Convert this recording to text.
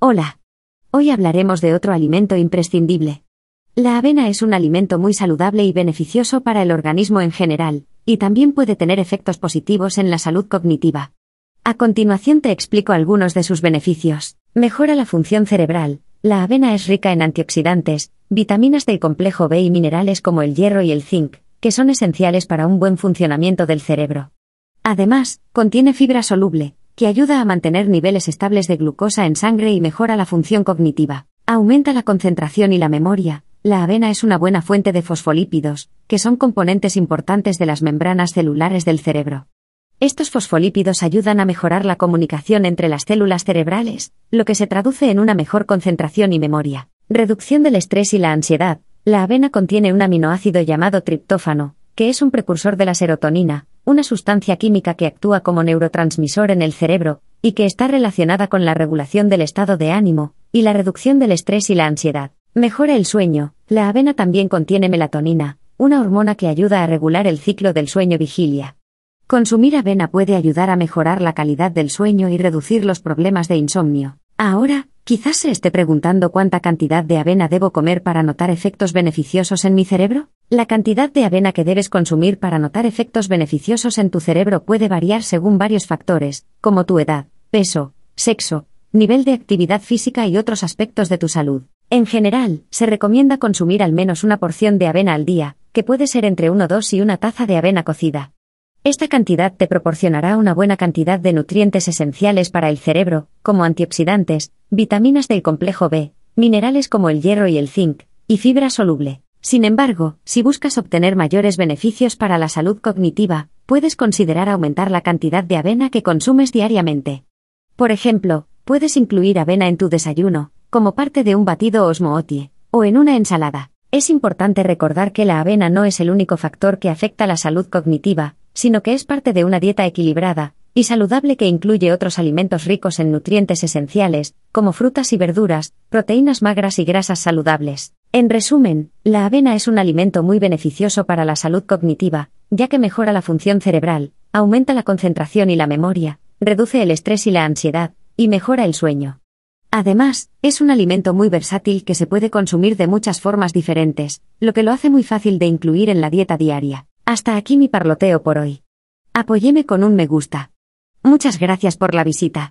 Hola. Hoy hablaremos de otro alimento imprescindible. La avena es un alimento muy saludable y beneficioso para el organismo en general, y también puede tener efectos positivos en la salud cognitiva. A continuación te explico algunos de sus beneficios. Mejora la función cerebral. La avena es rica en antioxidantes, vitaminas del complejo B y minerales como el hierro y el zinc, que son esenciales para un buen funcionamiento del cerebro. Además, contiene fibra soluble, que ayuda a mantener niveles estables de glucosa en sangre y mejora la función cognitiva. Aumenta la concentración y la memoria. La avena es una buena fuente de fosfolípidos, que son componentes importantes de las membranas celulares del cerebro. Estos fosfolípidos ayudan a mejorar la comunicación entre las células cerebrales, lo que se traduce en una mejor concentración y memoria. Reducción del estrés y la ansiedad. La avena contiene un aminoácido llamado triptófano, que es un precursor de la serotonina, una sustancia química que actúa como neurotransmisor en el cerebro, y que está relacionada con la regulación del estado de ánimo, y la reducción del estrés y la ansiedad. Mejora el sueño. La avena también contiene melatonina, una hormona que ayuda a regular el ciclo del sueño vigilia. Consumir avena puede ayudar a mejorar la calidad del sueño y reducir los problemas de insomnio. Ahora, Quizás se esté preguntando cuánta cantidad de avena debo comer para notar efectos beneficiosos en mi cerebro. La cantidad de avena que debes consumir para notar efectos beneficiosos en tu cerebro puede variar según varios factores, como tu edad, peso, sexo, nivel de actividad física y otros aspectos de tu salud. En general, se recomienda consumir al menos una porción de avena al día, que puede ser entre 1 o 2 y una taza de avena cocida. Esta cantidad te proporcionará una buena cantidad de nutrientes esenciales para el cerebro, como antioxidantes, vitaminas del complejo B, minerales como el hierro y el zinc, y fibra soluble. Sin embargo, si buscas obtener mayores beneficios para la salud cognitiva, puedes considerar aumentar la cantidad de avena que consumes diariamente. Por ejemplo, puedes incluir avena en tu desayuno, como parte de un batido o osmootie, o en una ensalada. Es importante recordar que la avena no es el único factor que afecta la salud cognitiva, sino que es parte de una dieta equilibrada y saludable que incluye otros alimentos ricos en nutrientes esenciales, como frutas y verduras, proteínas magras y grasas saludables. En resumen, la avena es un alimento muy beneficioso para la salud cognitiva, ya que mejora la función cerebral, aumenta la concentración y la memoria, reduce el estrés y la ansiedad, y mejora el sueño. Además, es un alimento muy versátil que se puede consumir de muchas formas diferentes, lo que lo hace muy fácil de incluir en la dieta diaria. Hasta aquí mi parloteo por hoy. Apóyeme con un me gusta. Muchas gracias por la visita.